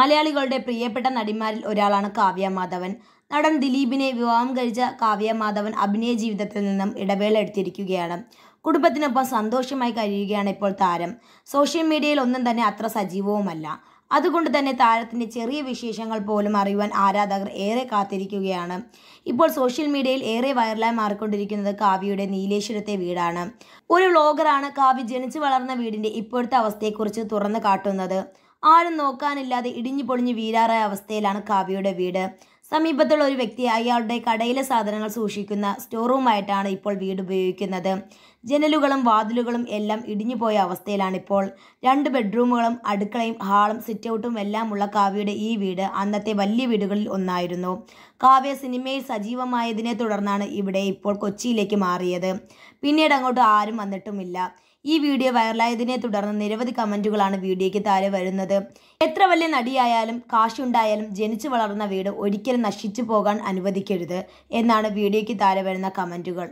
മലയാളികളുടെ പ്രിയപ്പെട്ട നടിമാരിൽ ഒരാളാണ് കാവ്യ മാധവൻ നടൻ ദിലീപിനെ വിവാഹം കഴിച്ച കാവ്യ മാധവൻ അഭിനയ ജീവിതത്തിൽ നിന്നും ഇടവേള എടുത്തിരിക്കുകയാണ് കുടുംബത്തിനൊപ്പം സന്തോഷമായി കഴിയുകയാണ് ഇപ്പോൾ താരം സോഷ്യൽ മീഡിയയിൽ ഒന്നും തന്നെ അത്ര സജീവവുമല്ല അതുകൊണ്ട് തന്നെ താരത്തിൻ്റെ ചെറിയ വിശേഷങ്ങൾ പോലും അറിയുവാൻ ആരാധകർ ഏറെ കാത്തിരിക്കുകയാണ് ഇപ്പോൾ സോഷ്യൽ മീഡിയയിൽ ഏറെ വൈറലായി മാറിക്കൊണ്ടിരിക്കുന്നത് കാവ്യയുടെ നീലേശ്വരത്തെ വീടാണ് ഒരു വ്ളോഗറാണ് കാവ്യ ജനിച്ചു വളർന്ന വീടിൻ്റെ ഇപ്പോഴത്തെ അവസ്ഥയെക്കുറിച്ച് തുറന്നു കാട്ടുന്നത് ആരും നോക്കാനില്ലാതെ ഇടിഞ്ഞു പൊളിഞ്ഞ് വീരാറായ അവസ്ഥയിലാണ് കാവ്യയുടെ വീട് സമീപത്തുള്ള ഒരു വ്യക്തി അയാളുടെ കടയിലെ സാധനങ്ങൾ സൂക്ഷിക്കുന്ന സ്റ്റോർ റൂമായിട്ടാണ് ഇപ്പോൾ വീട് ഉപയോഗിക്കുന്നത് ജനലുകളും വാതിലുകളും എല്ലാം ഇടിഞ്ഞുപോയ അവസ്ഥയിലാണിപ്പോൾ രണ്ട് ബെഡ്റൂമുകളും അടുക്കളയും ഹാളും സിറ്റൗട്ടും ഉള്ള കാവ്യയുടെ ഈ വീട് അന്നത്തെ വലിയ വീടുകളിൽ ഒന്നായിരുന്നു കാവ്യ സിനിമയിൽ സജീവമായതിനെ തുടർന്നാണ് ഇവിടെ ഇപ്പോൾ കൊച്ചിയിലേക്ക് മാറിയത് പിന്നീട് അങ്ങോട്ട് ആരും വന്നിട്ടുമില്ല ഈ വീഡിയോ വൈറലായതിനെ തുടർന്ന് നിരവധി കമൻറ്റുകളാണ് വീഡിയോയ്ക്ക് താഴെ വരുന്നത് എത്ര വലിയ നടിയായാലും കാശുണ്ടായാലും ജനിച്ചു വളർന്ന വീട് ഒരിക്കലും നശിച്ചു പോകാൻ അനുവദിക്കരുത് എന്നാണ് വീഡിയോയ്ക്ക് താഴെ വരുന്ന കമൻറ്റുകൾ